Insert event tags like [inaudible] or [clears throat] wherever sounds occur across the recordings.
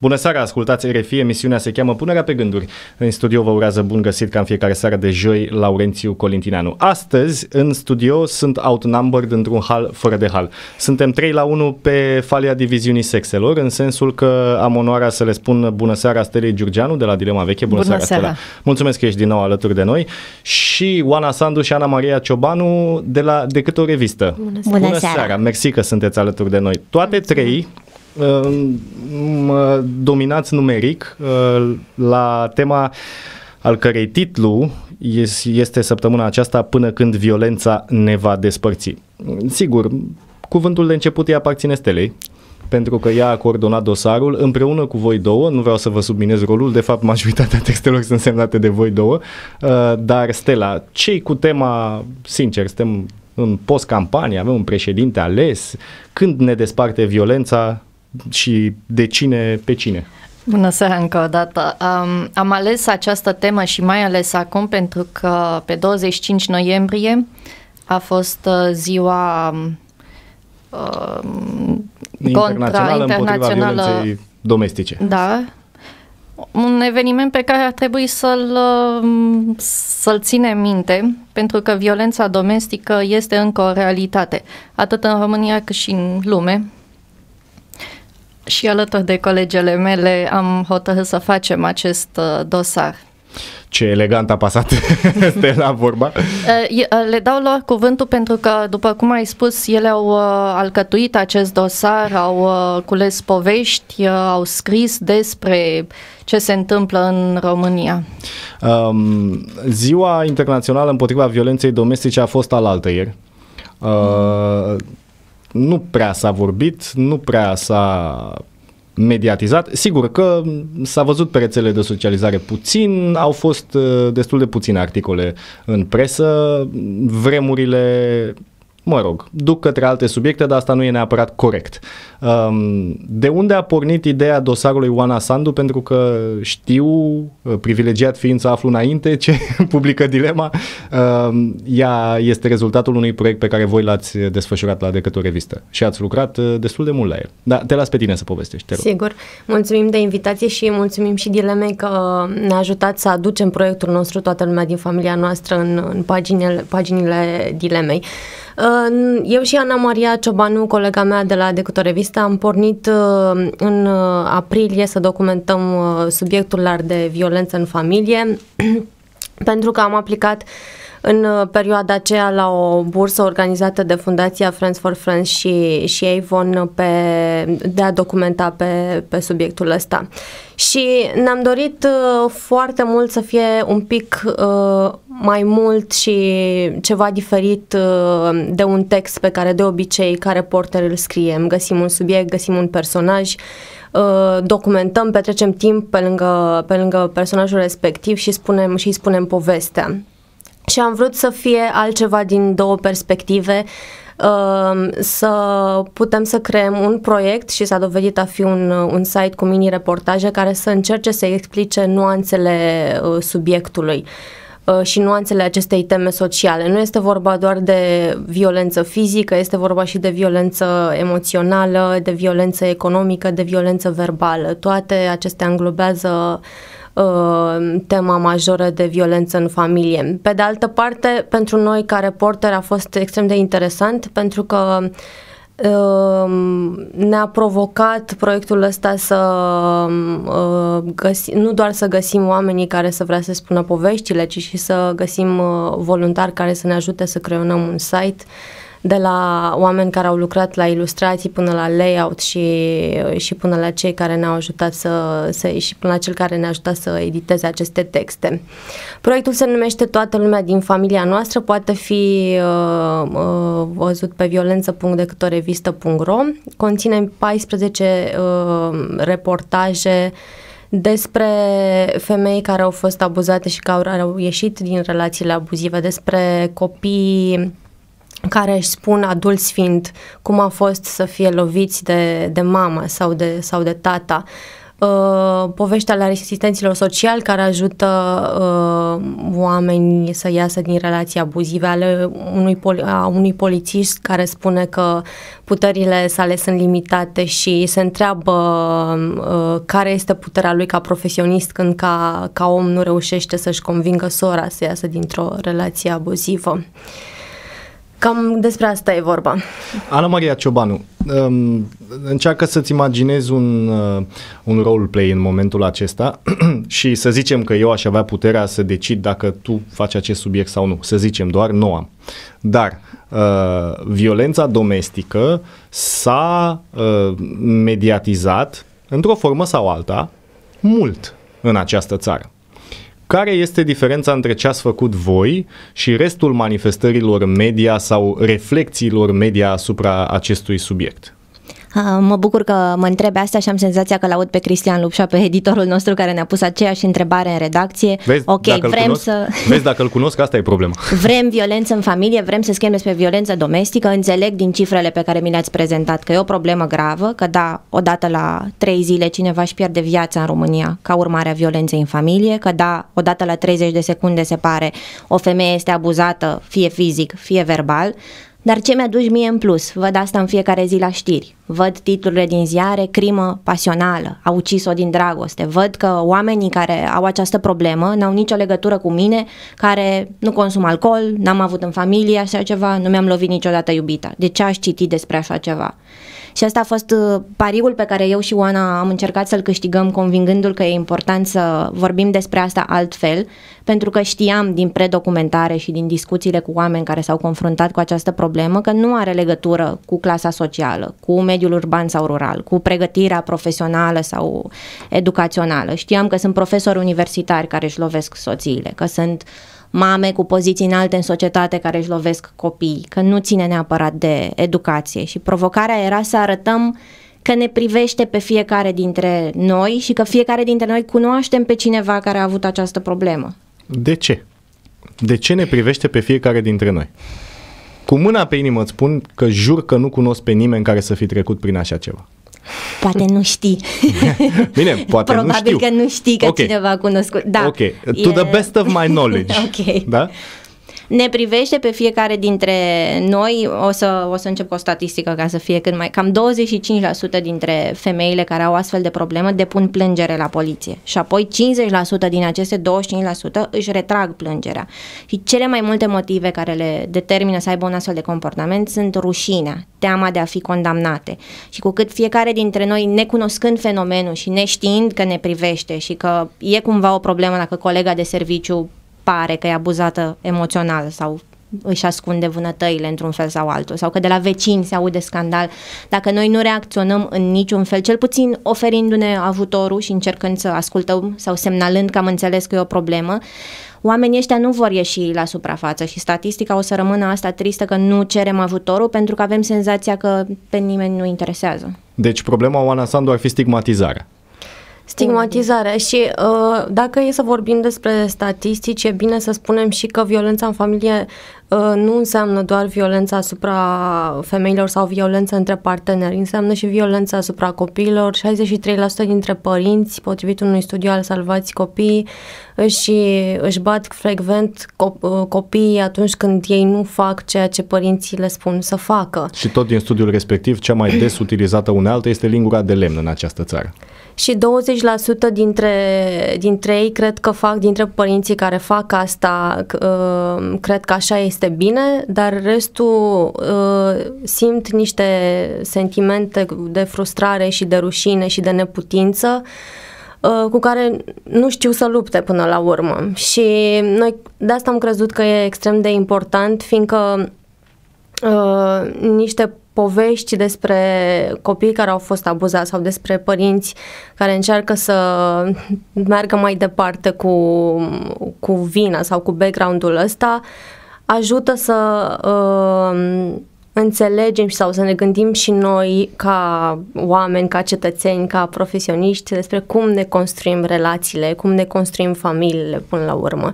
Bună seara, ascultați RFI, emisiunea se cheamă Punerea pe gânduri. În studio vă urează bun găsit ca în fiecare seară de joi, Laurențiu Colintinanu. Astăzi, în studio, sunt outnumbered într-un hal fără de hal. Suntem 3 la 1 pe falia diviziunii sexelor, în sensul că am onoarea să le spun bună seara Stelei Giurgianu de la Dilema Veche. Bună, bună seara, seara, Mulțumesc că ești din nou alături de noi. Și Oana Sandu și Ana Maria Ciobanu de la Decât o Revistă. Bună seara. seara. Mersi că sunteți alături de noi. Toate trei mă dominați numeric uh, la tema al cărei titlu este săptămâna aceasta până când violența ne va despărți. Sigur, cuvântul de început îi aparține stelei, pentru că ea a coordonat dosarul împreună cu voi două, nu vreau să vă subminez rolul, de fapt majoritatea [laughs] textelor sunt semnate de voi două, uh, dar Stela, cei cu tema, sincer, suntem în post-campanie, avem un președinte ales, când ne desparte violența, și de cine pe cine. Bună seara încă o dată. Um, am ales această temă și mai ales acum pentru că pe 25 noiembrie a fost uh, ziua um, internațională, internațională împotriva domestice. Da, un eveniment pe care ar trebui să-l, um, să-l ținem minte, pentru că violența domestică este încă o realitate, atât în România cât și în lume, și alături de colegele mele am hotărât să facem acest uh, dosar. Ce elegant a pasat este [laughs] la vorba. Uh, uh, le dau lor cuvântul pentru că, după cum ai spus, ele au alcătuit acest dosar, au cules povești, au scris despre ce se întâmplă în România. Um, ziua internațională împotriva violenței domestice a fost alaltă ieri. Uh, mm nu prea s-a vorbit, nu prea s-a mediatizat. Sigur că s-a văzut pe rețele de socializare puțin, au fost uh, destul de puține articole în presă, vremurile mă rog, duc către alte subiecte, dar asta nu e neapărat corect. Um, de unde a pornit ideea dosarului Oana Sandu? Pentru că știu, uh, privilegiat fiind să aflu înainte ce [laughs] publică dilema, um, ea este rezultatul unui proiect pe care voi l-ați desfășurat la decât o revistă și ați lucrat uh, destul de mult la el. Dar te las pe tine să povestești, te rog. Sigur. Mulțumim de invitație și mulțumim și dilemei că ne-a ajutat să aducem proiectul nostru, toată lumea din familia noastră, în, în paginile, paginile dilemei. Eu și Ana Maria Ciobanu, colega mea de la Decut o am pornit uh, în uh, aprilie să documentăm uh, subiectul de violență în familie, [clears throat] pentru că am aplicat uh, în uh, perioada aceea la o bursă organizată de Fundația Friends for Friends și, și Avon pe, de a documenta pe, pe subiectul ăsta. Și ne-am dorit uh, foarte mult să fie un pic uh, mai mult și ceva diferit uh, de un text pe care de obicei care reporter îl scriem. Găsim un subiect, găsim un personaj, uh, documentăm, petrecem timp pe lângă, pe lângă personajul respectiv și spunem și spunem povestea și am vrut să fie altceva din două perspective, um, să putem să creăm un proiect și s-a dovedit a fi un, un site cu mini-reportaje care să încerce să explice nuanțele uh, subiectului uh, și nuanțele acestei teme sociale. Nu este vorba doar de violență fizică, este vorba și de violență emoțională, de violență economică, de violență verbală. Toate acestea înglobează uh, Uh, tema majoră de violență în familie. Pe de altă parte, pentru noi ca reporter a fost extrem de interesant pentru că uh, ne-a provocat proiectul ăsta să uh, găsi, nu doar să găsim oamenii care să vrea să spună poveștile, ci și să găsim voluntari care să ne ajute să creionăm un site de la oameni care au lucrat la ilustrații până la layout și, și până la cei care ne-au ajutat să, să și până la cel care ne-a ajutat să editeze aceste texte. Proiectul se numește Toată lumea din familia noastră, poate fi uh, uh, văzut pe violență.decâtorevistă.ro conține 14 uh, reportaje despre femei care au fost abuzate și care au ieșit din relațiile abuzive, despre copii care își spun adulți fiind cum a fost să fie loviți de, de mama sau de, sau de tata. Uh, povești ale asistenților sociali care ajută uh, oamenii să iasă din relații abuzive, ale unui, poli- a unui polițist care spune că puterile sale sunt limitate și se întreabă uh, care este puterea lui ca profesionist când ca, ca om nu reușește să-și convingă sora să iasă dintr-o relație abuzivă. Uh, Cam despre asta e vorba. Ana Maria Ciobanu, um, încearcă să-ți imaginezi un, uh, un roleplay în momentul acesta [clears throat] și să zicem că eu aș avea puterea să decid dacă tu faci acest subiect sau nu. Să zicem doar, nu am. Dar uh, violența domestică s-a uh, mediatizat într-o formă sau alta mult în această țară. Care este diferența între ce ați făcut voi și restul manifestărilor media sau reflexiilor media asupra acestui subiect? Ah, mă bucur că mă întrebe asta și am senzația că l-aud pe Cristian Lupșa, pe editorul nostru care ne-a pus aceeași întrebare în redacție. Vezi, ok, dacă vrem cunosc, să... Vezi, dacă îl cunosc, asta e problema. [laughs] Vrem violență în familie, vrem să schimbăm despre violență domestică, înțeleg din cifrele pe care mi le-ați prezentat că e o problemă gravă, că da, odată la trei zile cineva își pierde viața în România ca urmare a violenței în familie, că da, odată la 30 de secunde se pare o femeie este abuzată fie fizic, fie verbal, dar ce mi-a dus mie în plus? Văd asta în fiecare zi la știri. Văd titlurile din ziare, crimă pasională, a ucis-o din dragoste. Văd că oamenii care au această problemă n-au nicio legătură cu mine, care nu consum alcool, n-am avut în familie așa ceva, nu mi-am lovit niciodată iubita. De deci ce aș citi despre așa ceva? Și asta a fost uh, pariul pe care eu și Oana am încercat să-l câștigăm, convingându-l că e important să vorbim despre asta altfel, pentru că știam din predocumentare și din discuțiile cu oameni care s-au confruntat cu această problemă că nu are legătură cu clasa socială, cu mediul urban sau rural, cu pregătirea profesională sau educațională. Știam că sunt profesori universitari care își lovesc soțiile, că sunt uh, mame cu poziții înalte în societate care își lovesc copiii, că nu ține neapărat de educație și provocarea era să arătăm că ne privește pe fiecare dintre noi și că fiecare dintre noi cunoaștem pe cineva care a avut această problemă. De ce? De ce ne privește pe fiecare dintre noi? Cu mâna pe inimă îți spun că jur că nu cunosc pe nimeni care să fi trecut prin așa ceva. Poate nu știi. [laughs] Bine, poate Probabil nu știu. Probabil că nu știi că okay. cineva a cunoscut. Da, ok, to e... the best of my knowledge. [laughs] ok. Da? ne privește pe fiecare dintre noi, o să, o să încep cu o statistică ca să fie cât mai, cam 25% dintre femeile care au astfel de problemă depun plângere la poliție și apoi 50% din aceste 25% își retrag plângerea. Și cele mai multe motive care le determină să aibă un astfel de comportament sunt rușinea, teama de a fi condamnate. Și cu cât fiecare dintre noi, necunoscând fenomenul și neștiind că ne privește și că e cumva o problemă dacă colega de serviciu pare că e abuzată emoțional sau își ascunde vânătăile într-un fel sau altul sau că de la vecini se aude scandal. Dacă noi nu reacționăm în niciun fel, cel puțin oferindu-ne ajutorul și încercând să ascultăm sau semnalând că am înțeles că e o problemă, oamenii ăștia nu vor ieși la suprafață și statistica o să rămână asta tristă că nu cerem ajutorul pentru că avem senzația că pe nimeni nu interesează. Deci problema Oana Sandu ar fi stigmatizarea. Stigmatizare și uh, dacă e să vorbim despre statistici, e bine să spunem și că violența în familie uh, nu înseamnă doar violența asupra femeilor sau violența între parteneri, înseamnă și violența asupra copiilor. 63% dintre părinți, potrivit unui studiu al Salvați Copiii, și își bat frecvent uh, copiii atunci când ei nu fac ceea ce părinții le spun să facă. Și tot din studiul respectiv, cea mai des utilizată unealtă este lingura de lemn în această țară și 20% dintre, dintre ei cred că fac, dintre părinții care fac asta, uh, cred că așa este bine, dar restul uh, simt niște sentimente de frustrare și de rușine și de neputință uh, cu care nu știu să lupte până la urmă. Și noi de asta am crezut că e extrem de important, fiindcă niște povești despre copii care au fost abuzați sau despre părinți care încearcă să meargă mai departe cu, cu vina sau cu background-ul ăsta, ajută să uh, înțelegem sau să ne gândim și noi ca oameni, ca cetățeni, ca profesioniști despre cum ne construim relațiile, cum ne construim familiile până la urmă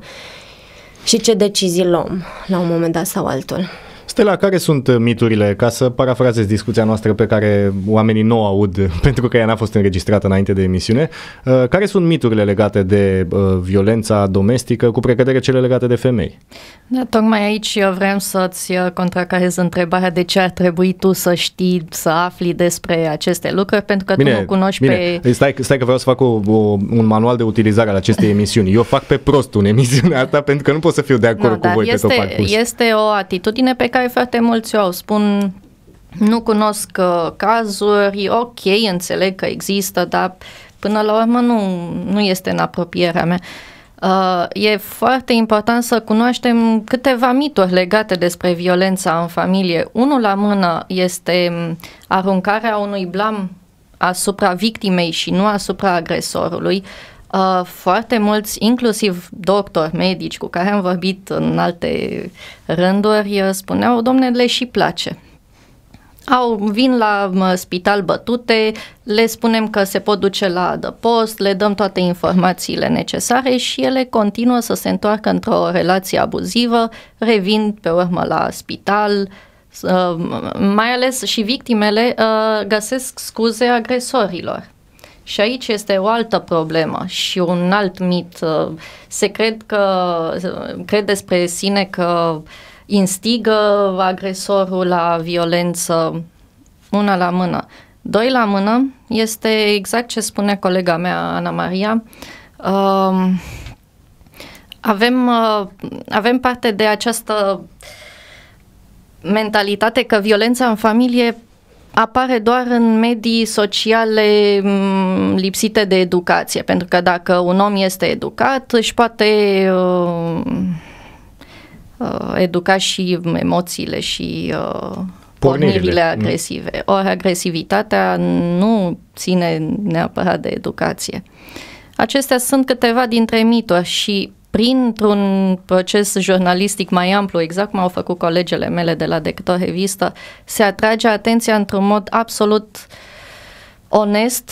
și ce decizii luăm la un moment dat sau altul. Stella, care sunt miturile, ca să parafrazez discuția noastră pe care oamenii nu o aud [laughs] pentru că ea n-a fost înregistrată înainte de emisiune, uh, care sunt miturile legate de uh, violența domestică, cu precădere cele legate de femei? Da, tocmai aici eu vrem să-ți uh, contracarez întrebarea de ce ar trebui tu să știi, să afli despre aceste lucruri, pentru că bine, tu nu cunoști bine. pe... Stai, stai că vreau să fac o, o, un manual de utilizare al acestei emisiuni. Eu fac pe prost un emisiune, asta [laughs] pentru că nu pot să fiu de acord da, cu voi este, da, pe tot parcurs. Este o atitudine pe care care foarte mulți au spun nu cunosc uh, cazuri, ok, înțeleg că există, dar până la urmă nu, nu este în apropierea mea. Uh, e foarte important să cunoaștem câteva mituri legate despre violența în familie. Unul la mână este um, aruncarea unui blam asupra victimei și nu asupra agresorului. Uh, Uh, foarte mulți, inclusiv doctori, medici cu care am vorbit în alte rânduri, uh, spuneau, domne, le și place. Au, vin la spital bătute, le spunem că se pot duce la adăpost, le dăm toate informațiile necesare și ele continuă să se întoarcă într-o relație abuzivă, revin pe urmă la spital, uh, mai ales și victimele găsesc scuze agresorilor. Și aici este o altă problemă și un alt mit. Se cred că cred despre sine că instigă agresorul la violență una la mână. Doi la mână este exact ce spune colega mea, Ana Maria. Um, avem, uh, avem parte de această mentalitate că violența în familie apare doar în medii sociale mm, lipsite de educație, pentru că dacă un om este educat, își poate uh, uh educa și emoțiile și uh, pornirile, pornirile mm. agresive. Ori agresivitatea nu ține neapărat de educație. Acestea sunt câteva dintre mituri și printr-un proces jurnalistic mai amplu, exact cum au făcut colegele mele de la Decto Revistă, se atrage atenția într-un mod absolut onest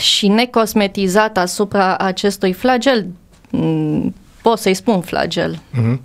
și necosmetizat asupra acestui flagel. Mm, pot să-i spun flagel. Mm-hmm.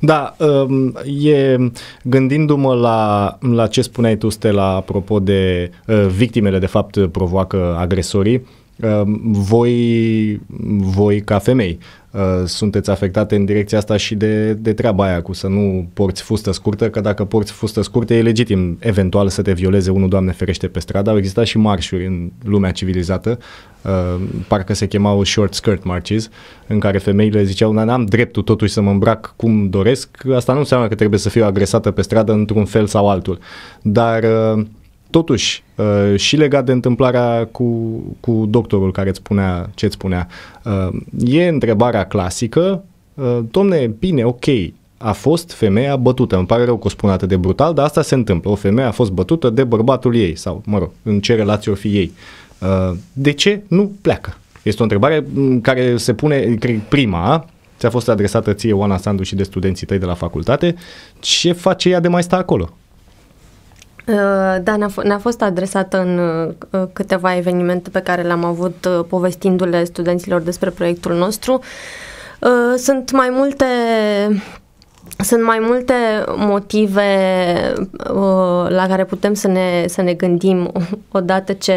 Da, um, e gândindu-mă la, la ce spuneai tu, Stella, apropo de uh, victimele, de fapt, provoacă agresorii, Ehm, voi, voi ca femei ehm, sunteți afectate în direcția asta și de, de treaba aia cu să nu porți fustă scurtă, că dacă porți fustă scurtă e legitim eventual să te violeze unul, Doamne ferește, pe stradă. Au existat și marșuri în lumea civilizată, ehm, parcă se chemau short skirt marches, în care femeile ziceau, nu am dreptul totuși să mă îmbrac cum doresc, asta nu înseamnă că trebuie să fiu agresată pe stradă într-un fel sau altul. Dar uh, Totuși, uh, și legat de întâmplarea cu, cu doctorul care îți spunea ce îți spunea, uh, e întrebarea clasică, uh, domne, bine, ok, a fost femeia bătută. Îmi pare rău că o spun atât de brutal, dar asta se întâmplă. O femeie a fost bătută de bărbatul ei sau, mă rog, în ce relație o fi ei. De ce nu pleacă? Este o întrebare mm, care se pune, cred, prima, ți-a fost adresată ție, Oana Sandu și de studenții tăi de la facultate, ce face ea de mai sta acolo? Uh, da, ne-a, f- ne fost adresată în uh, câteva evenimente pe care le-am avut uh, povestindu-le studenților despre proiectul nostru. sunt mai multe sunt mai multe motive la care putem să ne, să ne gândim [laughs] odată ce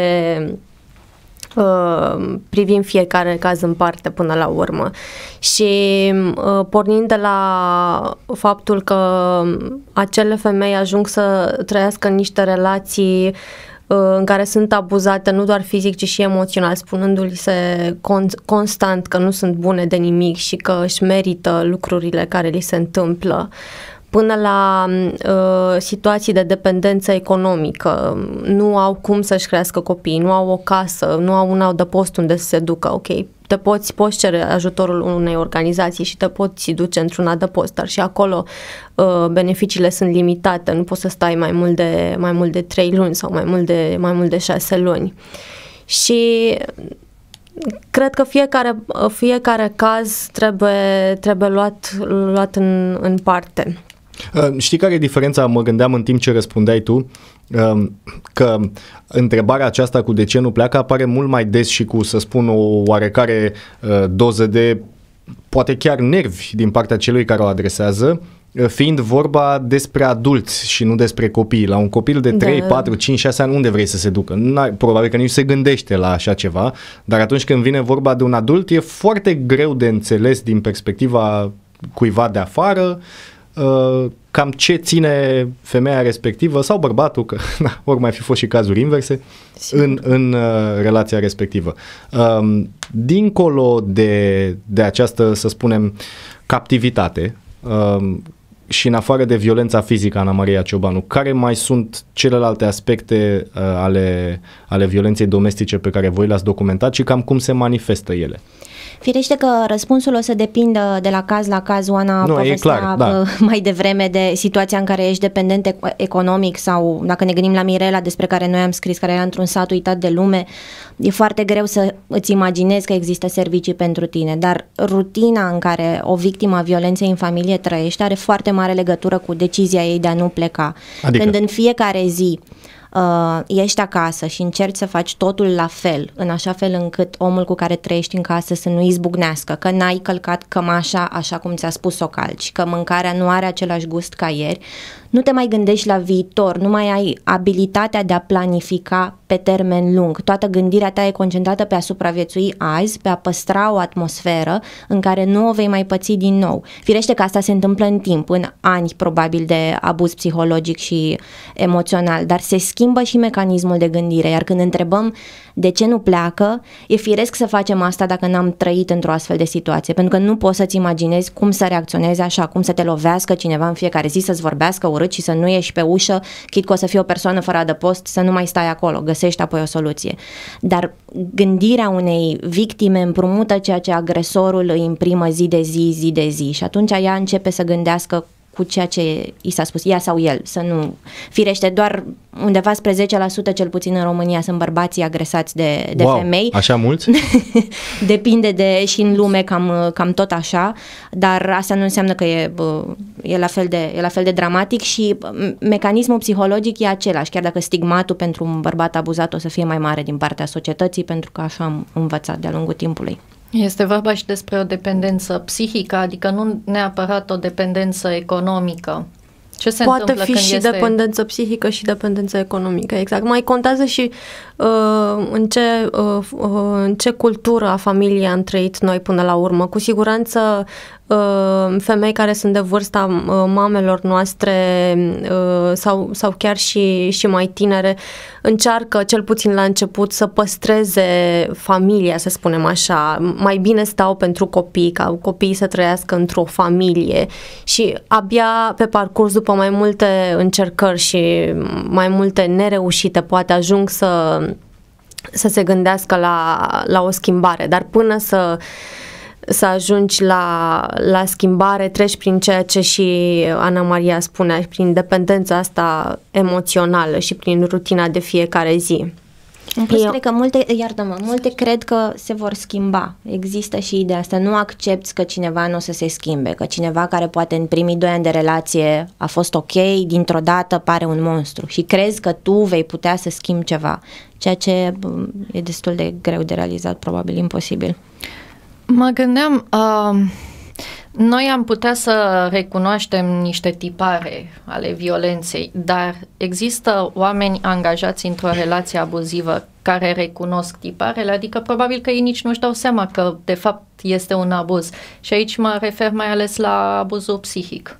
Uh, privim fiecare caz în parte până la urmă. Și uh, pornind de la faptul că acele femei ajung să trăiască niște relații uh, în care sunt abuzate nu doar fizic, ci și emoțional, spunându-li se con- constant că nu sunt bune de nimic și că își merită lucrurile care li se întâmplă. Uh, până la uh, situații de dependență economică. Nu au cum să-și crească copiii, nu au o casă, nu au un adăpost unde să se ducă. Ok, te poți, poți cere ajutorul unei organizații și te poți duce într-un adăpost, dar și acolo uh, beneficiile sunt limitate, nu poți să stai mai mult de, mai mult de 3 luni sau mai mult de, mai mult de 6 luni. Și cred că fiecare, fiecare caz trebuie, trebuie luat, luat în, în parte. Uh, știi care e diferența? Mă gândeam în timp ce răspundeai tu um, că întrebarea aceasta cu de ce nu pleacă apare mult mai des și cu, să spun, o oarecare uh, doză de poate chiar nervi din partea celui care o adresează, uh, fiind vorba despre adulți și nu despre copii. La un copil de 3, da. 4, 5, 6 ani, unde vrei să se ducă? N-ai, probabil că nici se gândește la așa ceva, dar atunci când vine vorba de un adult, e foarte greu de înțeles din perspectiva cuiva de afară uh, Uh, cam ce ține femeia respectivă sau bărbatul, că na, [laughs] da, ori mai fi fost și cazuri inverse, Sigur. în, în uh, relația respectivă. Uh, dincolo de, de această, să spunem, captivitate uh, și în afară de violența fizică, Ana Maria Ciobanu, care mai sunt celelalte aspecte uh, ale, ale violenței domestice pe care voi le-ați documentat și cam cum se manifestă ele? Uh, Firește că răspunsul o să depindă de la caz la caz, Oana nu, e clar, da. mai devreme de situația în care ești dependent economic sau dacă ne gândim la Mirela despre care noi am scris, care era într-un sat uitat de lume, e foarte greu să îți imaginezi că există servicii pentru tine, dar rutina în care o victimă a violenței în familie trăiește are foarte mare legătură cu decizia ei de a nu pleca. Adică? Când în fiecare zi uh, ești acasă și încerci să faci totul la fel, în așa fel încât omul cu care trăiești în casă să nu izbucnească, că n-ai călcat cămașa așa cum ți-a spus o calci, că mâncarea nu are același gust ca ieri, nu te mai gândești la viitor, nu mai ai abilitatea de a planifica pe termen lung. Toată gândirea ta e concentrată pe a supraviețui azi, pe a păstra o atmosferă în care nu o vei mai păți din nou. Firește că asta se întâmplă în timp, în ani probabil de abuz psihologic și emoțional, dar se schimbă și mecanismul de gândire, iar când întrebăm de ce nu pleacă, e firesc să facem asta dacă n-am trăit într-o astfel de situație, pentru că nu poți să-ți imaginezi cum să reacționezi așa, cum să te lovească cineva în fiecare zi, să-ți vorbească urât și să nu ieși pe ușă, chit că o să fie o persoană fără adăpost, să nu mai stai acolo, găsești apoi o soluție. Dar gândirea unei victime împrumută ceea ce agresorul îi imprimă zi de zi, zi de zi și atunci ea începe să gândească cu ceea ce i s-a spus, ea sau el, să nu firește doar undeva spre 10% cel puțin în România sunt bărbații agresați de, de wow, femei. Așa mulți? [laughs] Depinde de și în lume cam, cam tot așa, dar asta nu înseamnă că e, e, la fel de, e la fel de dramatic și mecanismul psihologic e același, chiar dacă stigmatul pentru un bărbat abuzat o să fie mai mare din partea societății, pentru că așa am învățat de-a lungul timpului. Este vorba și despre o dependență psihică, adică nu neapărat o dependență economică. Ce se Poate fi când și este... dependență psihică și dependență economică, exact. Mai contează și uh, în, ce, uh, uh, în ce cultură a familiei am trăit noi până la urmă. Cu siguranță Uh, femei care sunt de vârsta uh, mamelor noastre uh, sau, sau chiar și, și mai tinere încearcă, cel puțin la început, să păstreze familia, să spunem așa. Mai bine stau pentru copii, ca copiii să trăiască într-o familie și abia pe parcurs, după mai multe încercări și mai multe nereușite, poate ajung să să se gândească la, la o schimbare, dar până să uh, să ajungi la, la schimbare, treci prin ceea ce și Ana Maria spunea, prin dependența asta emoțională și prin rutina de fiecare zi. În plus, Eu... cred că multe, iartă-mă, multe cred că se vor schimba. Există și ideea asta. Nu accepti că cineva nu o să se schimbe, că cineva care poate în primii doi ani de relație a fost ok, dintr-o dată pare un monstru și crezi că tu vei putea să schimbi ceva, ceea ce e destul de greu de realizat, probabil imposibil. Mă gândeam, uh, noi am putea să recunoaștem niște tipare ale violenței, dar există oameni angajați într-o relație abuzivă care recunosc tiparele, adică probabil că ei nici nu-și dau seama că de fapt este un abuz. Și aici mă refer mai ales la abuzul psihic.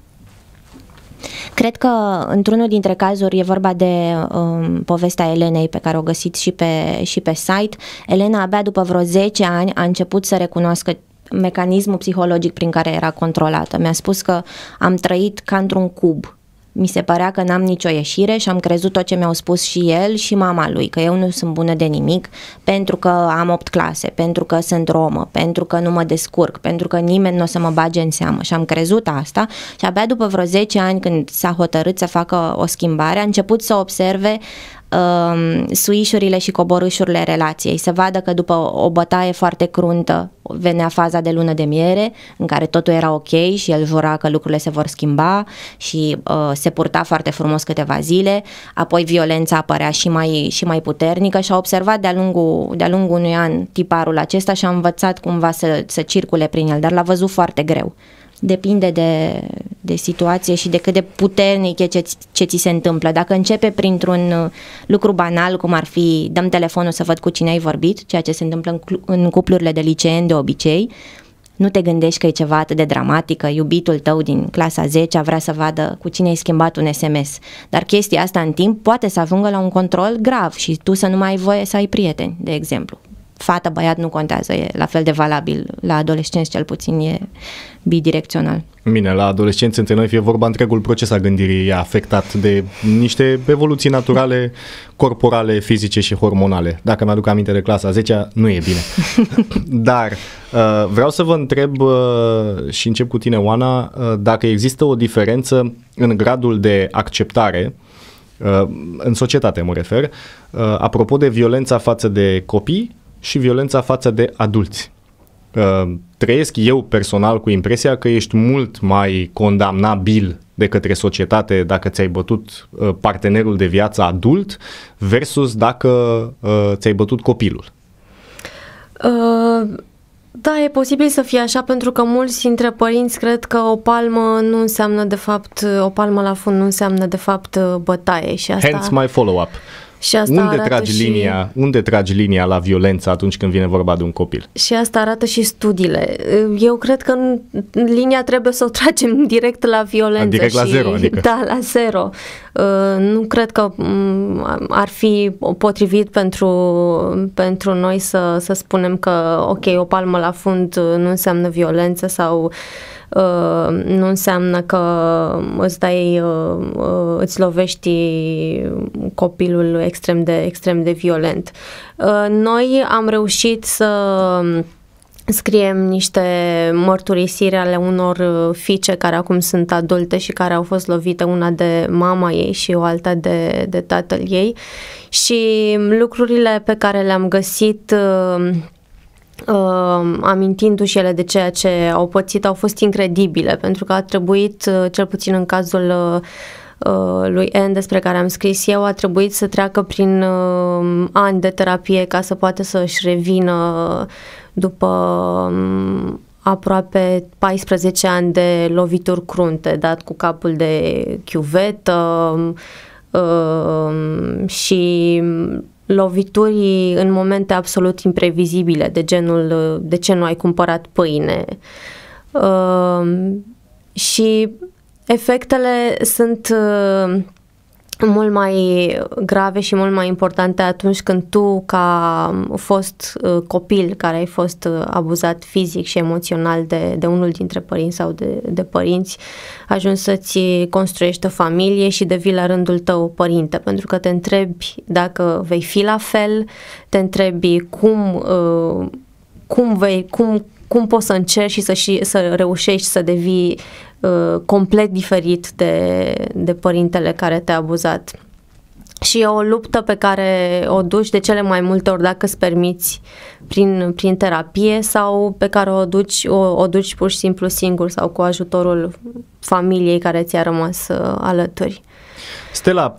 Cred că într-unul dintre cazuri e vorba de um, povestea Elenei pe care o găsiți și pe, și pe site. Elena abia după vreo 10 ani a început să recunoască mecanismul psihologic prin care era controlată. Mi-a spus că am trăit ca într-un cub mi se părea că n-am nicio ieșire și am crezut tot ce mi-au spus și el și mama lui, că eu nu sunt bună de nimic pentru că am 8 clase, pentru că sunt romă, pentru că nu mă descurc, pentru că nimeni nu o să mă bage în seamă și am crezut asta și abia după vreo 10 ani când s-a hotărât să facă o schimbare, a început să observe Um, suișurile și coborâșurile relației. Se vadă că după o bătaie foarte cruntă venea faza de lună de miere în care totul era ok și el jura că lucrurile se vor schimba și uh, se purta foarte frumos câteva zile, apoi violența apărea și mai, și mai puternică și a observat de-a lungul, de-a lungul unui an tiparul acesta și a învățat cumva să, să circule prin el, dar l-a văzut foarte greu depinde de, de situație și de cât de puternic e ce, ce ți se întâmplă. Dacă începe printr-un uh, lucru banal, cum ar fi dăm telefonul să văd cu cine ai vorbit, ceea ce se întâmplă în, în cuplurile de liceeni de obicei, nu te gândești că e ceva atât de dramatic, iubitul tău din clasa 10 vrea să vadă cu cine ai schimbat un SMS. Dar chestia asta în timp poate să ajungă la un control grav și tu să nu mai ai voie să ai prieteni, de exemplu fata, băiat nu contează, e la fel de valabil. La adolescenți cel puțin e bidirecțional. Bine, la adolescenți între noi fie vorba întregul proces a gândirii e afectat de niște evoluții naturale, corporale, fizice și hormonale. Dacă mi-aduc aminte de clasa 10 nu e bine. [laughs] Dar uh, vreau să vă întreb uh, și încep cu tine, Oana, uh, dacă există o diferență în gradul de acceptare în societate mă refer, apropo de violența față de copii și violența față de adulți. Uh, trăiesc eu personal cu impresia că ești mult mai condamnabil de către societate dacă ți-ai bătut uh, partenerul de viață adult versus dacă uh, ți-ai bătut copilul. Da, e posibil să fie așa pentru că mulți dintre părinți cred că o palmă nu înseamnă de fapt, o palmă la fund nu înseamnă de fapt bătaie și asta... Hence my follow-up. Și asta unde tragi și... linia, unde tragi linia la violență atunci când vine vorba de un copil? Și asta arată și studiile. Eu cred că linia trebuie să o tragem [laughs] direct la violență. Adică direct și, la zero, adică. [laughs] Da, la zero. Uh, nu cred că mm, ar fi potrivit pentru, pentru noi să, să spunem că, ok, o palmă la fund nu înseamnă violență sau uh, Uh, nu înseamnă că îți dai, uh, uh, îți lovești copilul extrem de, extrem de violent. Noi am reușit să scriem niște mărturisiri ale unor fiice care acum sunt adulte și care au fost lovite, una de mama ei și o alta de, de tatăl ei și lucrurile pe care le-am găsit uh, uh, amintindu-și ele de ceea ce au pățit, au fost incredibile, pentru că a trebuit, uh, cel puțin în cazul uh, uh, lui Anne, despre care am scris eu, a trebuit să treacă prin uh, ani de terapie ca să poată să-și revină după um, aproape 14 ani de lovituri crunte, dat cu capul de chiuvetă uh, și lovituri în momente absolut imprevizibile, de genul de ce nu ai cumpărat pâine. Uh, și efectele sunt uh, mult mai grave și mult mai importante atunci când tu, ca fost uh, copil care ai fost uh, abuzat fizic și emoțional de, de unul dintre părinți sau de, de părinți, ajungi să-ți construiești o familie și devii la rândul tău părinte, pentru că te întrebi dacă vei fi la fel, te întrebi cum, uh, cum vei, cum, cum poți să încerci și să, și să reușești să devii Uh, complet diferit de, de părintele care te-a abuzat. Și e o luptă pe care o duci de cele mai multe ori, dacă îți permiți, prin, prin terapie sau pe care o duci, o, o duci pur și simplu singur sau cu ajutorul familiei care ți-a rămas uh, alături. Stella,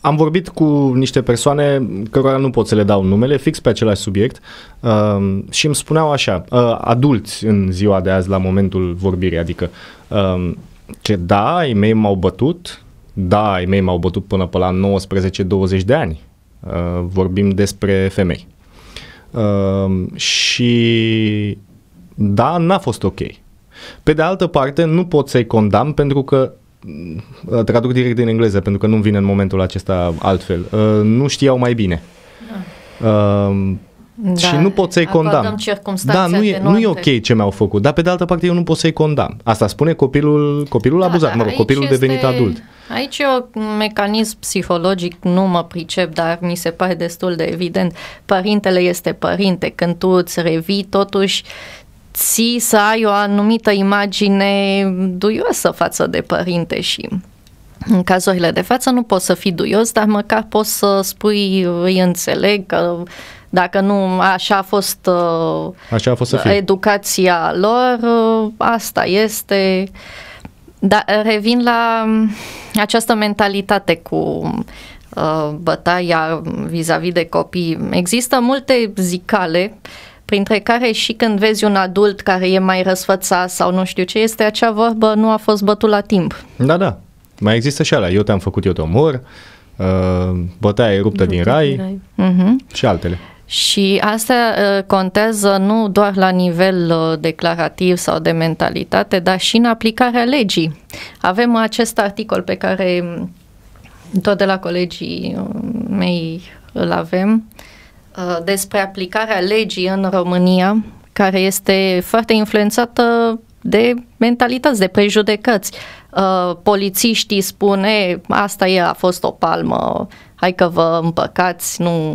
am vorbit cu niște persoane cărora nu pot să le dau numele, fix pe același subiect uh, și îmi spuneau așa, uh, adulți în ziua de azi la momentul vorbirii, adică uh, ce da, ei mei m-au bătut, da, ei mei m-au bătut până pe la 19-20 de ani. Uh, vorbim despre femei. Uh, și da, n-a fost ok. Pe de altă parte, nu pot să-i condamn pentru că Ă, traduc direct din engleză pentru că nu vine în momentul acesta altfel, uh, nu știau mai bine. Da. Uh, da, și nu pot să-i condamn. Da, nu e, nu e ok ce mi-au făcut, dar pe de altă parte eu nu pot să-i condamn. Asta spune copilul, copilul da, abuzat, mă rog, copilul este, devenit adult. Aici e un mecanism psihologic, nu mă pricep, dar mi se pare destul de evident. Părintele este părinte. Când tu îți revii, totuși uh, ții să ai o anumită imagine duioasă față de părinte și în cazurile de față nu poți să fii duios, dar măcar poți să spui, îi înțeleg că dacă nu așa a fost, uh, așa a fost educația lor, uh, asta este. Dar revin la această mentalitate cu uh, bătaia vis-a-vis de copii. Există multe zicale uh, printre care și când vezi un adult care e mai răsfățat sau nu știu ce, este acea vorbă nu a fost bătut la timp. Da, da. Mai există și alea. Eu te-am făcut, eu te omor, uh, bătaia e ruptă din rai, din rai uh-huh. și altele. Și asta uh, contează nu doar la nivel uh, declarativ sau de mentalitate, dar și în aplicarea legii. Avem acest articol pe care mm, tot de la colegii uh, mei îl avem, Uh, despre aplicarea legii în România, care este foarte influențată de mentalități, de prejudecăți. Uh, polițiștii spune, asta e, a fost o palmă, hai că vă împăcați, nu,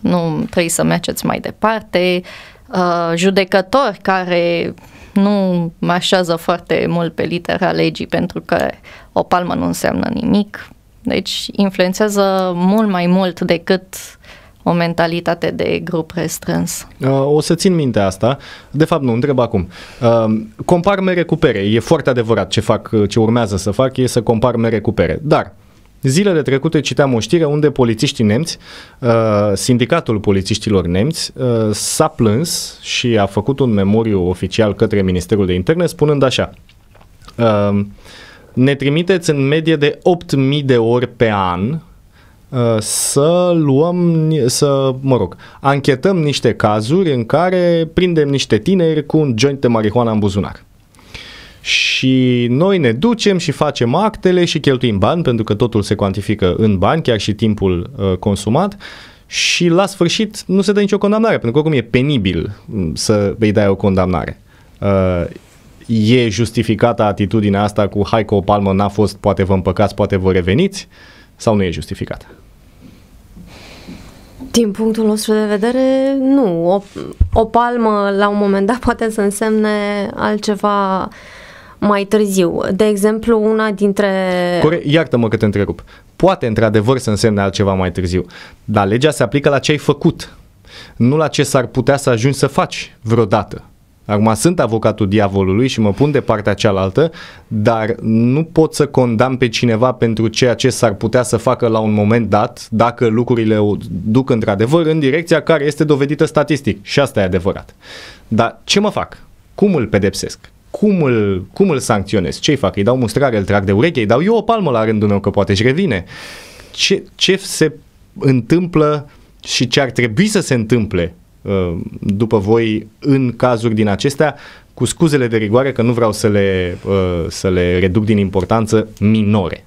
nu trebuie să mergeți mai departe. Uh, judecători care nu marșează foarte mult pe litera legii pentru că o palmă nu înseamnă nimic. Deci influențează mult mai mult decât o mentalitate de grup restrâns. Uh, o să țin minte asta. De fapt, nu, întreb acum. Uh, compar mere cu pere. E foarte adevărat ce fac, uh, ce urmează să fac, e să compar mere cu pere. Dar Zilele trecute citeam o știre unde polițiștii nemți, sindicatul polițiștilor nemți, s-a plâns și a făcut un memoriu oficial către Ministerul de Interne spunând așa ne trimiteți în medie de 8.000 de ori pe an Uh, să luăm, să, mă rog, anchetăm niște cazuri în care prindem niște tineri cu un joint de marihuana în buzunar. Și noi ne ducem și facem actele și cheltuim bani, pentru că totul se cuantifică în bani, chiar și timpul uh, consumat, și la sfârșit nu se dă nicio condamnare, pentru că oricum e penibil mm, să îi dai o condamnare. Uh, e justificată atitudinea asta cu hai că o palmă n-a fost, poate vă împăcați, poate vă reveniți, sau nu e justificată? Din punctul nostru de vedere, nu. O, o palmă la un moment dat [laughs] poate să însemne altceva mai târziu. De exemplu, una dintre... Corect, iartă-mă că te întrerup. Poate într-adevăr să însemne altceva mai târziu, dar legea se aplică la ce ai făcut, nu la ce s-ar putea să ajungi să faci vreodată. Acum sunt avocatul diavolului și mă pun de partea cealaltă, dar nu pot să condamn pe cineva pentru ceea ce s-ar putea să facă la un moment dat dacă lucrurile o duc într-adevăr în direcția care este dovedită statistic. Și asta e adevărat. Dar ce mă fac? Cum îl pedepsesc? Cum îl, cum îl sancționez? Ce-i fac? Îi dau mustrare, îl trag de ureche, îi dau eu o palmă la rândul meu că poate și revine. Ce, ce se întâmplă și ce ar trebui să se întâmple Uh, după voi în cazuri din acestea, cu scuzele de rigoare că nu vreau să le, uh, să le reduc din importanță, minore.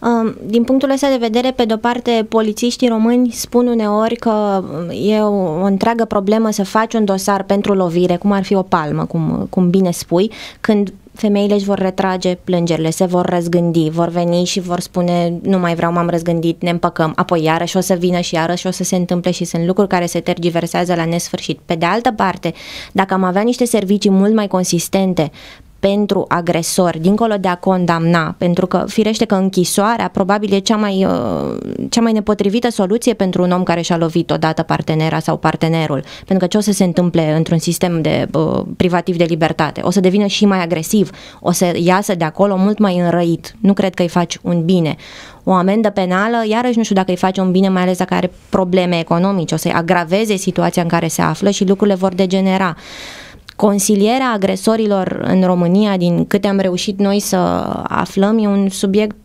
Um, din punctul ăsta de vedere, pe de-o parte, polițiștii români spun uneori că e o, o întreagă problemă să faci un dosar pentru lovire, cum ar fi o palmă, cum, cum bine spui, când femeile își vor retrage plângerile, se vor răzgândi, vor veni și vor spune nu mai vreau, m-am răzgândit, ne împăcăm, apoi iarăși o să vină și iarăși o să se întâmple și sunt lucruri care se tergiversează la nesfârșit. Pe de altă parte, dacă am avea niște servicii mult mai consistente pentru agresor dincolo de a condamna, pentru că firește că închisoarea probabil e cea mai, uh, cea mai nepotrivită soluție pentru un om care și-a lovit odată partenera sau partenerul, pentru că ce o să se întâmple într-un sistem de uh, privativ de libertate? O să devină și mai agresiv, o să iasă de acolo mult mai înrăit, nu cred că îi faci un bine. O amendă penală, iarăși nu știu dacă îi face un bine, mai ales dacă are probleme economice, o să-i agraveze situația în care se află și lucrurile vor degenera. Uh, Consilierea agresorilor în România, din câte am reușit noi să aflăm, e un subiect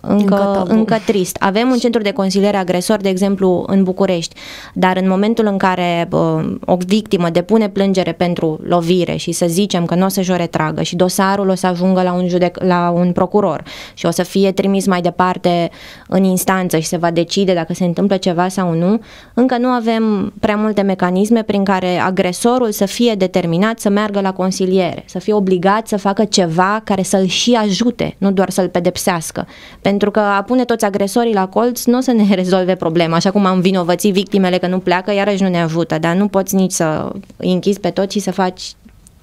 încă, încă, încă trist. Avem un centru de consiliere agresor, de exemplu, în București, dar în momentul în care uh, o victimă depune plângere pentru lovire și să zicem că nu o să-și o retragă și dosarul o să ajungă la un, judec- la un procuror și o să fie trimis mai departe în instanță și se va decide dacă se întâmplă ceva sau nu, încă nu avem prea multe mecanisme prin care agresorul să fie determinat să meargă la consiliere, să fie obligat să facă ceva care să-l și ajute, nu doar să-l pedepsească pentru că a pune toți agresorii la colț nu o să ne [laughs] rezolve problema, așa cum am vinovățit victimele că nu pleacă, iarăși nu ne ajută, dar nu poți nici să închizi pe toți și să faci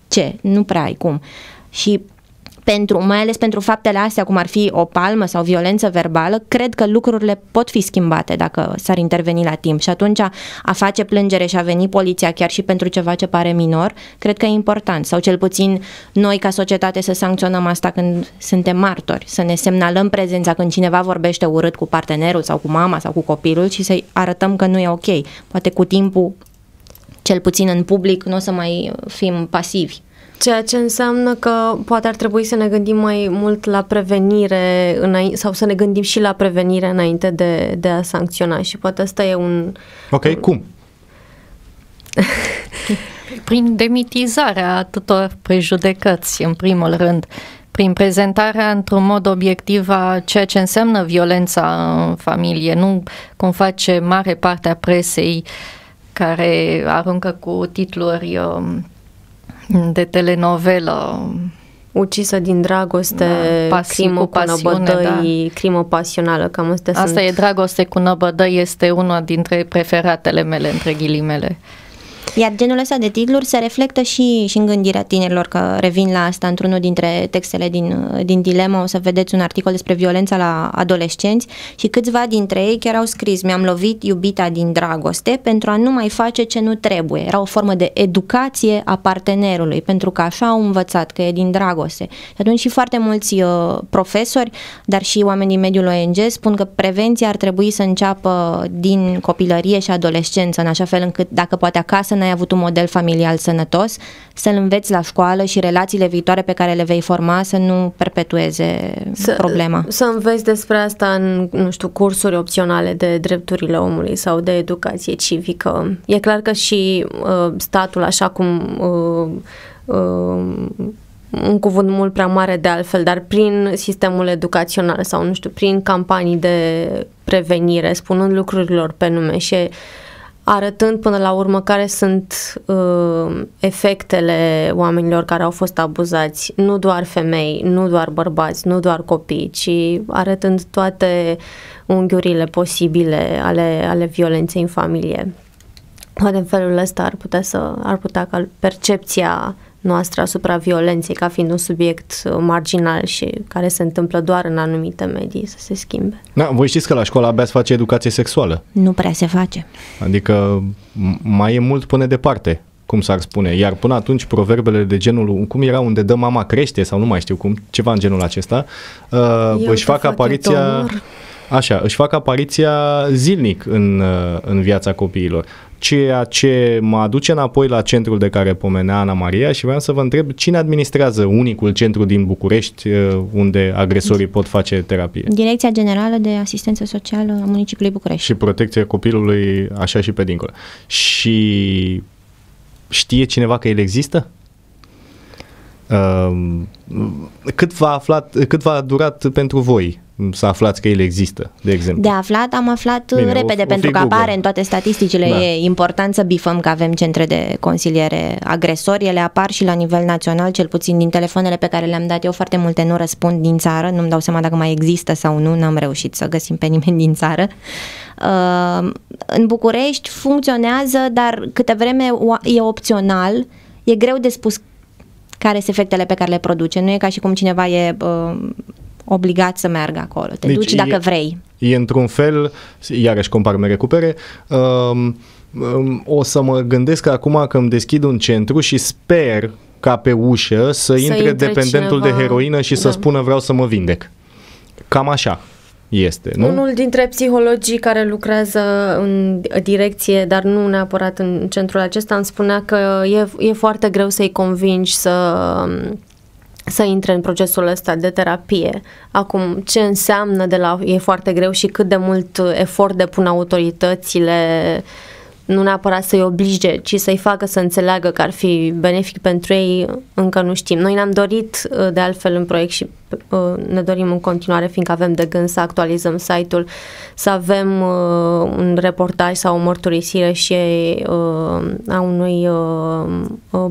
ce? Nu prea ai cum. Și pentru, mai ales pentru faptele astea, cum ar fi o palmă sau violență verbală, cred că lucrurile pot fi schimbate dacă s-ar interveni la timp. Și atunci a face plângere și a veni poliția chiar și pentru ceva ce pare minor, cred că e important. Sau cel puțin noi ca societate să sancționăm asta când suntem martori, să ne semnalăm prezența când cineva vorbește urât cu partenerul sau cu mama sau cu copilul și să-i arătăm că nu e ok. Poate cu timpul, cel puțin în public, nu o să mai fim pasivi. Ceea ce înseamnă că poate ar trebui să ne gândim mai mult la prevenire înainte, sau să ne gândim și la prevenire înainte de, de a sancționa și poate asta e un... Ok, un... cum? [laughs] prin demitizarea tuturor prejudecăți, în primul rând, prin prezentarea într-un mod obiectiv a ceea ce înseamnă violența în familie, nu cum face mare parte a presei care aruncă cu titluri um, de telenovelă. Ucisă din dragoste, da, crimă cu, pasiune, cu năbădăi, da. crimă pasională, cam astea Asta sunt. e dragoste cu năbădăi, este una dintre preferatele mele, între ghilimele. Iar genul ăsta de titluri se reflectă și, și în gândirea tinerilor, că revin la asta într-unul dintre textele din, din Dilema, o să vedeți un articol despre violența la adolescenți și câțiva dintre ei chiar au scris mi-am lovit iubita din dragoste pentru a nu mai face ce nu trebuie. Era o formă de educație a partenerului, pentru că așa au învățat că e din dragoste. Și atunci și foarte mulți uh, profesori, dar și oameni din mediul ONG spun că prevenția ar trebui să înceapă din copilărie și adolescență, în așa fel încât dacă poate acasă în n-ai avut un model familial sănătos, să-l înveți la școală și relațiile viitoare pe care le vei forma să nu perpetueze să, problema. Uh, să înveți despre asta în, nu știu, cursuri opționale de drepturile omului sau de educație civică. E clar că și uh, statul, așa cum uh, uh, un cuvânt mult prea mare de altfel, dar prin sistemul educațional sau, nu știu, prin campanii de prevenire, spunând lucrurilor pe nume și arătând până la urmă care sunt uh, efectele oamenilor care au fost abuzați, nu doar femei, nu doar bărbați, nu doar copii, ci arătând toate unghiurile posibile ale, ale violenței în familie. Poate în felul ăsta ar putea să ar putea ca percepția noastră asupra violenței ca fiind un subiect uh, marginal și care se întâmplă doar în anumite medii să se schimbe. Da, voi știți că la școală abia se face educație sexuală. Nu prea se face. Adică mai e mult până departe cum s-ar spune. Iar până atunci proverbele de genul, cum era unde dă mama crește sau nu mai știu cum, ceva în genul acesta, uh, își fac, fac apariția... Așa, își fac apariția zilnic în, uh, în viața copiilor ceea ce mă aduce înapoi la centrul de care pomenea Ana Maria și vreau să vă întreb cine administrează unicul centru din București uh, unde agresorii pot face terapie? Direcția Generală de Asistență Socială a Municipiului București. Și protecția copilului așa și pe dincolo. Și știe cineva că el există? Ehm, cât v-a, aflat, cât v-a durat pentru voi să aflați că ele există, de exemplu? De aflat am aflat Bine, uh, repede, o, o pentru că Google. apare în toate statisticile. Da. E important să bifăm că avem centre de consiliere agresori. Ele apar și la nivel național, cel puțin din telefoanele pe care le-am dat. Eu foarte multe nu răspund din țară, nu-mi dau seama dacă mai există sau nu, n-am reușit să găsim pe nimeni din țară. Ehm, în București funcționează, dar câte vreme e opțional, e greu de spus care sunt efectele pe care le produce. Nu e ca și cum cineva e uh, obligat să meargă acolo. Te deci duci e, dacă vrei. E într-un fel, iarăși compar me recupere, uh, um, o să mă gândesc acum că îmi deschid un centru și sper ca pe ușă să, să intre, intre dependentul cineva... de heroină și da. să spună vreau să mă vindec. Cam așa este, nu? Unul dintre psihologii care lucrează în direcție, dar nu neapărat în centrul acesta, îmi spunea că e, e foarte greu să-i convingi să să intre în procesul ăsta de terapie. Acum, ce înseamnă de la e foarte greu și cât de mult efort depun autoritățile uh, nu neapărat să-i oblige, ci să-i facă să înțeleagă că ar fi benefic pentru ei, încă nu știm. Noi ne-am dorit uh, de altfel în proiect și uh, ne dorim în continuare, fiindcă avem de gând să actualizăm site-ul, să avem uh, un reportaj sau o mărturisire și a unui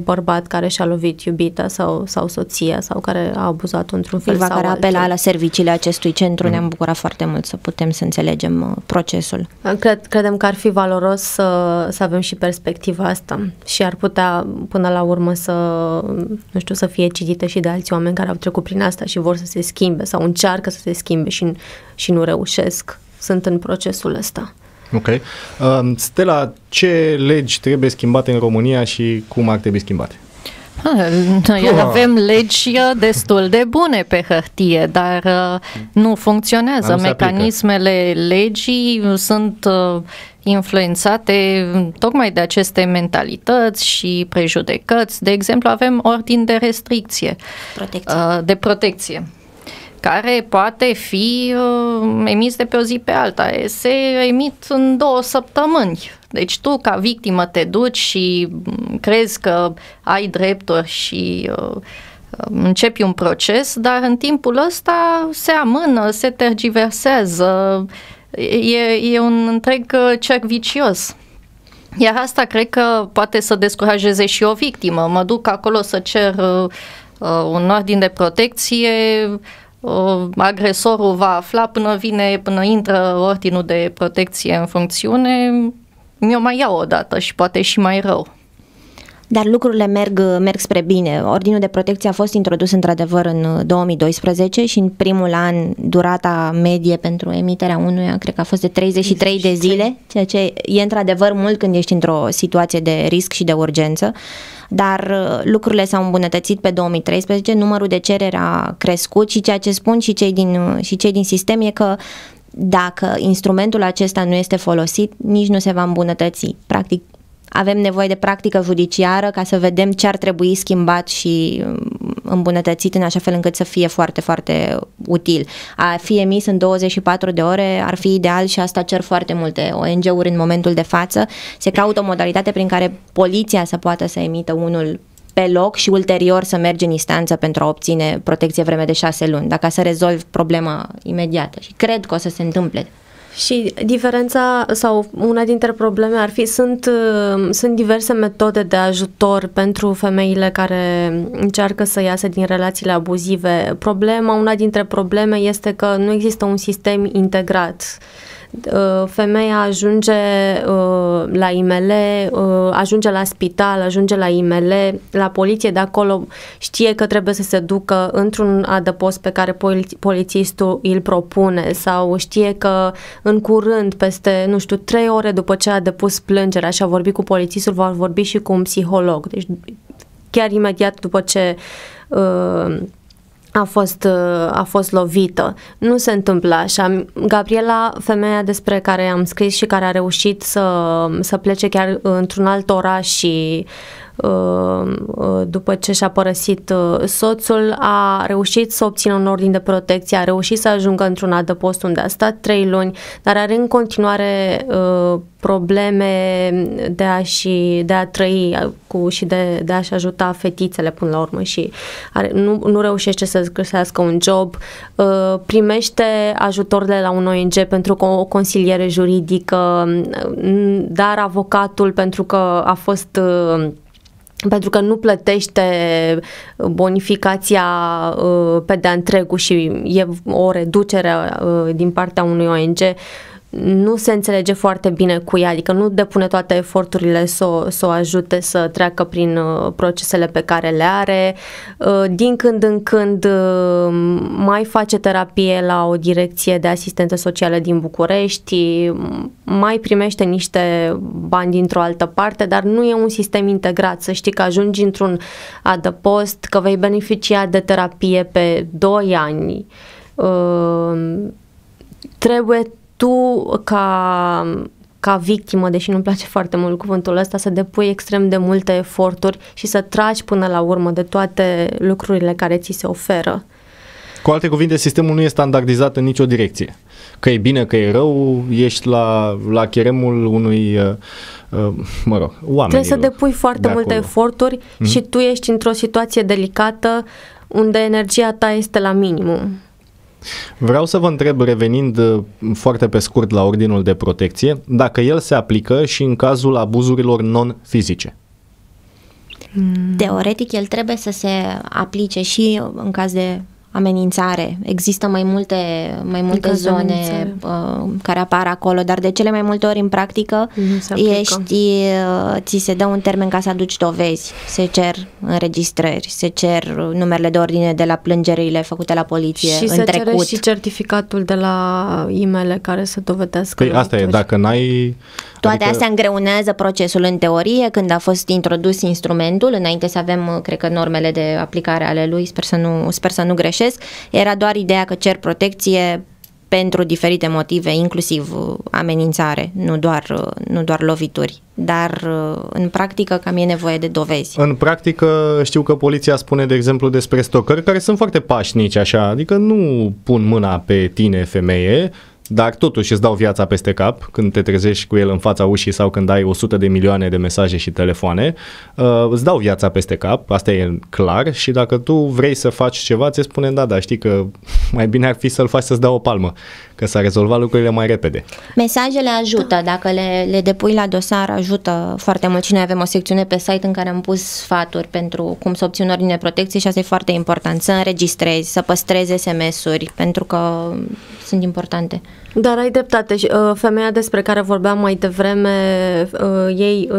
bărbat care și-a lovit iubita sau, sau soția sau care a abuzat într-un fel Silva sau care apela la serviciile acestui centru, mm. ne-am bucurat foarte mult să putem să înțelegem procesul. Cred, credem că ar fi valoros să să avem și perspectiva asta și ar putea până la urmă să, nu știu, să fie citită și de alți oameni care au trecut prin asta și vor să se schimbe sau încearcă să se schimbe și, și nu reușesc. Sunt în procesul ăsta. Ok. Stela, um, Stella, ce legi trebuie schimbate în România și cum ar trebui schimbate? Ah, noi ah. avem legi uh, destul de bune pe hârtie, dar uh, nu funcționează. Mecanismele legii sunt uh, influențate mm, tocmai de aceste mentalități și prejudecăți. De exemplu, avem ordin de restricție, protecție. Uh, de protecție care poate fi uh, emis de pe o zi pe alta. Se emit în două săptămâni. Deci tu, ca victimă, te duci și mm, crezi că ai drepturi și uh, uh, începi un proces, dar în timpul ăsta se amână, se tergiversează, uh, E, e un întreg uh, cerc vicios. Iar asta cred că poate să descurajeze și o victimă. Mă duc acolo să cer uh, uh un ordin de protecție, uh, agresorul va afla până vine, până intră ordinul de protecție în funcțiune, mi-o mai iau dată și poate și mai rău. Dar lucrurile merg, merg spre bine. Ordinul de protecție a fost introdus într-adevăr în 2012 uh, și în primul an durata medie pentru emiterea unuia cred că a fost de 33 de zile, ceea ce e într-adevăr mult când ești într-o situație de risc și de urgență dar uh, lucrurile s-au îmbunătățit pe 2013, numărul de cereri a crescut și ceea ce spun și cei din, uh, și cei din sistem e că dacă instrumentul acesta nu este folosit, nici nu se va îmbunătăți. Practic, avem nevoie de practică judiciară ca să vedem ce ar trebui schimbat și um, îmbunătățit în așa fel încât să fie foarte, foarte util. A fi emis în 24 de ore ar fi ideal și asta cer foarte multe ONG-uri în momentul de față. Se caută o modalitate prin care poliția să poată să emită unul pe loc și ulterior să mergi în instanță pentru a obține protecție vreme de șase luni, dacă să rezolvi problema imediată. Și cred că o să se întâmple și diferența sau una dintre probleme ar fi sunt, uh, sunt diverse metode de ajutor pentru femeile care încearcă să iasă din relațiile abuzive. Problema, una dintre probleme este că nu există un sistem integrat. Uh, Uh, femeia ajunge uh, la IML, uh, ajunge la spital, ajunge la IML, la poliție de acolo, știe că trebuie să se ducă într-un adăpost pe care polițistul îl propune sau știe că în curând, peste, nu știu, trei ore după ce a depus plângerea și a vorbit cu polițistul, va vorbi și cu un psiholog. Deci chiar imediat după ce uh, a fost, uh, a fost lovită. Nu se întâmplă așa. Gabriela, femeia despre care am scris și care a reușit să, să plece chiar într-un alt oraș și uh, Uh, uh, după ce și-a părăsit uh, soțul, a reușit să obțină un ordin de protecție, a reușit să ajungă într-un adăpost unde a stat trei luni, dar are în continuare probleme de a, și, de a trăi cu, și de, de a-și ajuta fetițele până la urmă și are, nu, nu reușește să găsească un job, primește ajutor de la un ONG pentru o consiliere juridică, mm, dar avocatul pentru că a fost pentru că nu plătește bonificația uh, pe de-a întregul și e o reducere uh, din partea unui ONG nu se înțelege foarte bine cu ea, adică nu depune toate eforturile să o, să o ajute să treacă prin uh, procesele pe care le are. Uh, din când în când uh, mai face terapie la o direcție de asistență socială din București, mai primește niște bani dintr-o altă parte, dar nu e un sistem integrat. Să știi că ajungi într-un adăpost, că vei beneficia de terapie pe 2 ani. Trebuie tu ca ca victimă, deși nu-mi place foarte mult cuvântul ăsta, să depui extrem de multe eforturi și să tragi până la urmă de toate lucrurile care ți se oferă. Cu alte cuvinte, sistemul nu e standardizat în nicio direcție. Că e bine, că e rău, ești la, la cheremul unui, uh, uh, mă rog, oamenilor. Trebuie să depui foarte de multe acolo. eforturi mm-hmm. și mhm. tu ești într-o situație delicată unde energia ta este la minimum. Vreau să vă întreb, revenind uh, foarte pe scurt la Ordinul de Protecție, dacă el se aplică și în cazul abuzurilor non-fizice. Hmm. Teoretic, el trebuie să se aplice și în caz de amenințare. Există mai multe, mai multe adică zone uh, care apar acolo, dar de cele mai multe ori în practică ești, uh, ți se dă un termen ca să aduci dovezi, se cer înregistrări, se cer numerele de ordine de la plângerile făcute la poliție și în se trecut. cere și certificatul de la e care să dovedească. Păi asta e, dacă n-ai toate adică... astea îngreunează procesul în teorie, când a fost introdus instrumentul, înainte să avem, uh, cred că, normele de aplicare ale lui, sper să nu, sper să nu greșesc, era doar ideea că cer protecție pentru diferite motive, inclusiv uh, amenințare, nu doar, uh, nu doar lovituri. Dar în practică cam e nevoie de dovezi. În practică știu că poliția spune, de exemplu, despre stocări care sunt foarte pașnici, așa, adică nu pun mâna pe tine, femeie, dar totuși îți dau viața peste cap când te trezești cu el în fața ușii sau când ai 100 de milioane de mesaje și telefoane, uh, îți dau viața peste cap, asta e clar și dacă tu vrei să faci ceva, ți spune da, da, știi că [laughs] mai bine ar fi să-l faci să-ți dau o palmă, că s-a rezolvat lucrurile mai repede. Mesajele ajută, dacă le, le depui la dosar, ajută foarte mult și noi avem o secțiune pe site în care am pus sfaturi pentru cum să obțin ordine de protecție și asta e foarte important, să înregistrezi, să păstrezi SMS-uri, pentru că sunt importante. Dar ai dreptate. Și, uh, femeia despre care vorbeam mai devreme, uh, ei, uh,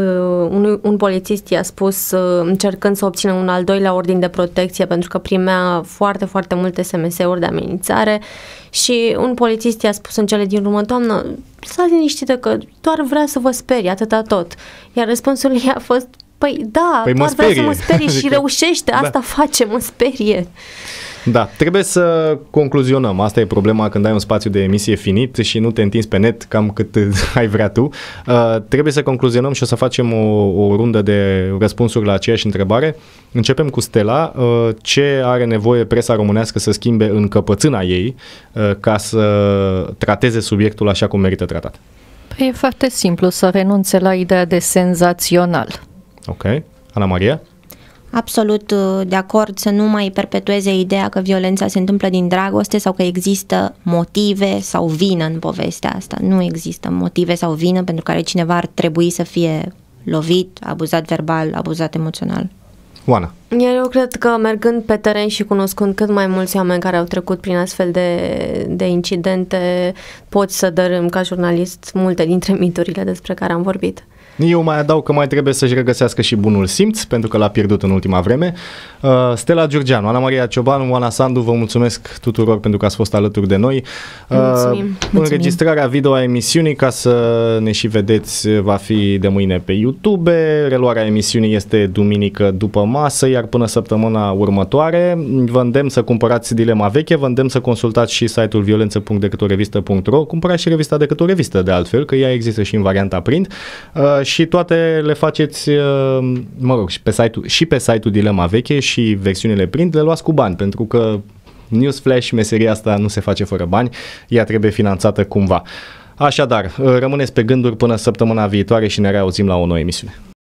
un, un polițist i-a spus, încercând să obțină un al doilea ordin de protecție, pentru că primea foarte, foarte multe SMS-uri de amenințare și un polițist i-a spus în cele din urmă, doamnă, stați liniștită că doar vrea să vă sperie, atâta tot. Iar răspunsul ei a fost, păi da, păi doar vrea să mă sperie [laughs] și adică, reușește, asta da. face, mă sperie. Da, trebuie să concluzionăm. Asta e problema când ai un spațiu de emisie finit și nu te întinzi pe net cam cât [laughs] ai vrea tu. Uh, trebuie să concluzionăm și o să facem o, o rundă de răspunsuri la aceeași întrebare. Începem cu Stella. Uh, ce are nevoie presa românească să schimbe în căpățâna ei uh, ca să trateze subiectul așa cum merită tratat? Păi e foarte simplu să renunțe la ideea de senzațional. Ok. Ana Maria? absolut uh, de acord să nu mai perpetueze ideea că violența se întâmplă din dragoste sau că există motive sau vină în povestea asta. Nu există motive sau vină pentru care cineva ar trebui să fie lovit, abuzat verbal, abuzat emoțional. Oana. Eu cred că mergând pe teren și cunoscând cât mai mulți oameni care au trecut prin astfel de, de incidente, poți să dărâm ca jurnalist multe dintre miturile despre care am vorbit. Eu mai adaug că mai trebuie să-și regăsească și bunul simț, pentru că l-a pierdut în ultima vreme. Uh, Stella Georgianu, Ana Maria Ciobanu, Oana Sandu, vă mulțumesc tuturor pentru că ați fost alături de noi. Uh, Mulțumim. Înregistrarea video a emisiunii, ca să ne și vedeți, va fi de mâine pe YouTube. Reluarea emisiunii este duminică după masă, iar până săptămâna următoare vă îndemn să cumpărați dilema veche, vă îndemn să consultați și site-ul violență.decâtorevistă.ro, cumpărați și revista decât o revistă de altfel, că ea există și în varianta print. Uh, și toate le faceți, uh, mă rog, și pe site-ul, și pe site-ul Dilema Veche și versiunile print le luați cu bani, pentru că Newsflash, meseria asta nu se face fără bani, ea trebuie finanțată cumva. Așadar, uh, rămâneți pe gânduri până săptămâna viitoare și ne reauzim la o nouă emisiune.